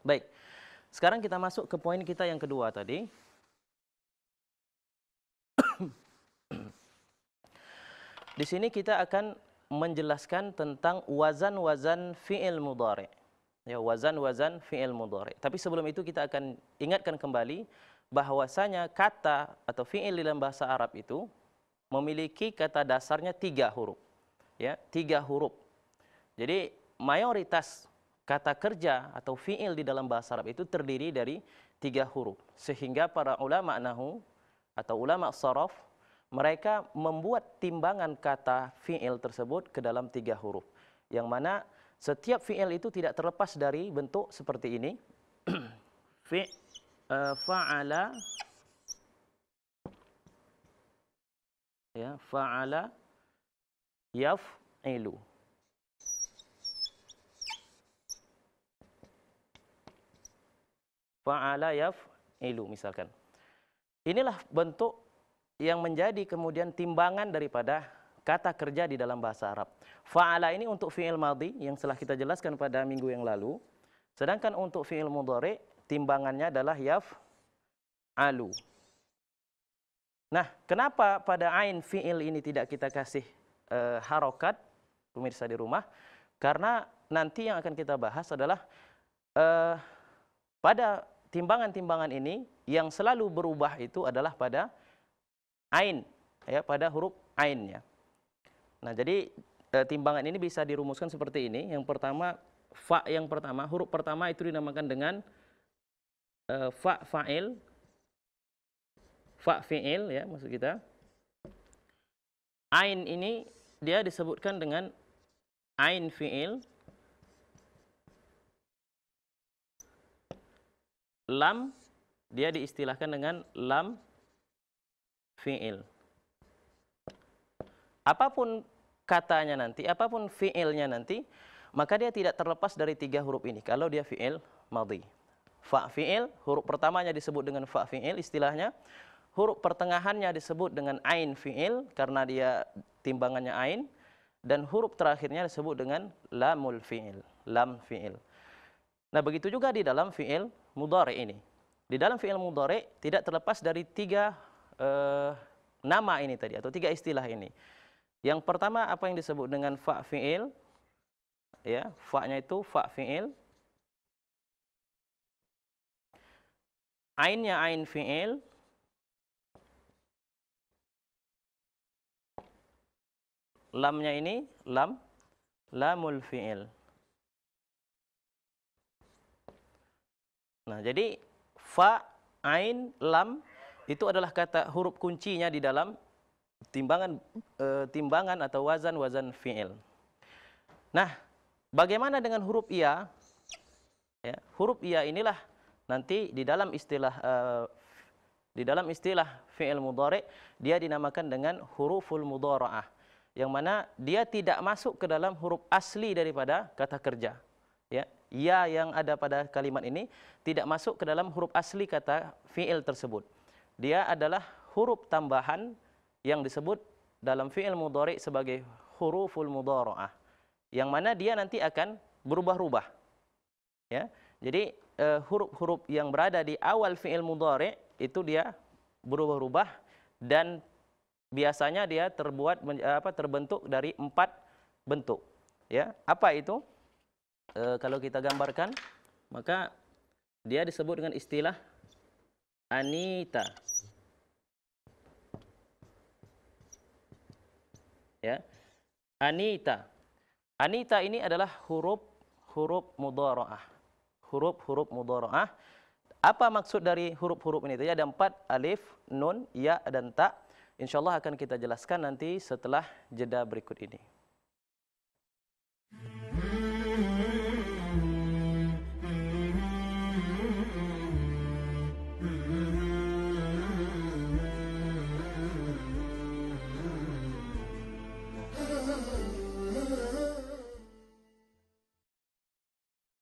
Baik. Sekarang kita masuk ke poin kita yang kedua tadi. Di sini kita akan menjelaskan tentang wazan-wazan fi'il mudhari. Ya, wazan-wazan fi'il mudhari. Tapi sebelum itu kita akan ingatkan kembali bahwasanya kata atau fi'il dalam bahasa Arab itu memiliki kata dasarnya tiga huruf. Ya, tiga huruf. Jadi mayoritas kata kerja atau fiil di dalam bahasa Arab itu terdiri dari tiga huruf. Sehingga para ulama nahu atau ulama sorof mereka membuat timbangan kata fiil tersebut ke dalam tiga huruf. Yang mana setiap fiil itu tidak terlepas dari bentuk seperti ini. Eh, fa'ala ya fa'ala yaf'ilu fa'ala yaf'ilu misalkan. Inilah bentuk yang menjadi kemudian timbangan daripada kata kerja di dalam bahasa Arab. Fa'ala ini untuk fi'il madhi yang telah kita jelaskan pada minggu yang lalu. Sedangkan untuk fi'il mudhari timbangannya adalah alu. Nah, kenapa pada ain fi'il ini tidak kita kasih e, harokat, pemirsa di rumah? Karena nanti yang akan kita bahas adalah e, pada timbangan-timbangan ini yang selalu berubah itu adalah pada ain, ya, pada huruf ainnya. Nah, jadi e, timbangan ini bisa dirumuskan seperti ini. Yang pertama, fa yang pertama, huruf pertama itu dinamakan dengan e, fa fa'il, fa fi'il ya maksud kita. Ain ini dia disebutkan dengan ain fi'il, lam dia diistilahkan dengan lam fi'il. Apapun katanya nanti, apapun fi'ilnya nanti, maka dia tidak terlepas dari tiga huruf ini. Kalau dia fi'il madhi. Fa fi'il, huruf pertamanya disebut dengan fa fi'il istilahnya. Huruf pertengahannya disebut dengan ain fi'il karena dia timbangannya ain dan huruf terakhirnya disebut dengan lamul fi'il, lam fi'il. Nah, begitu juga di dalam fiil mudhari ini. Di dalam fiil mudhari tidak terlepas dari tiga eh, nama ini tadi atau tiga istilah ini. Yang pertama apa yang disebut dengan fa fiil ya, fa-nya itu fa fiil. Ainnya ain fiil. Lamnya ini lam lamul fiil. Nah, jadi fa, ain, lam itu adalah kata huruf kuncinya di dalam timbangan e, timbangan atau wazan wazan fi'il. Nah, bagaimana dengan huruf ia? Ya? ya, huruf ia ya inilah nanti di dalam istilah e, di dalam istilah fi'il mudhari dia dinamakan dengan huruful mudhara'ah yang mana dia tidak masuk ke dalam huruf asli daripada kata kerja. Ya, ya yang ada pada kalimat ini tidak masuk ke dalam huruf asli kata fi'il tersebut. Dia adalah huruf tambahan yang disebut dalam fi'il mudhari sebagai huruful mudhara'ah. Yang mana dia nanti akan berubah-ubah. Ya. Jadi e, huruf-huruf uh, yang berada di awal fi'il mudhari itu dia berubah-ubah dan biasanya dia terbuat apa terbentuk dari empat bentuk. Ya, apa itu? e, kalau kita gambarkan, maka dia disebut dengan istilah Anita. Ya. Anita. Anita ini adalah huruf huruf mudhara'ah. Huruf-huruf mudhara'ah. Apa maksud dari huruf-huruf ini? ada empat, alif, nun, ya, dan tak. Insya Allah akan kita jelaskan nanti setelah jeda berikut ini.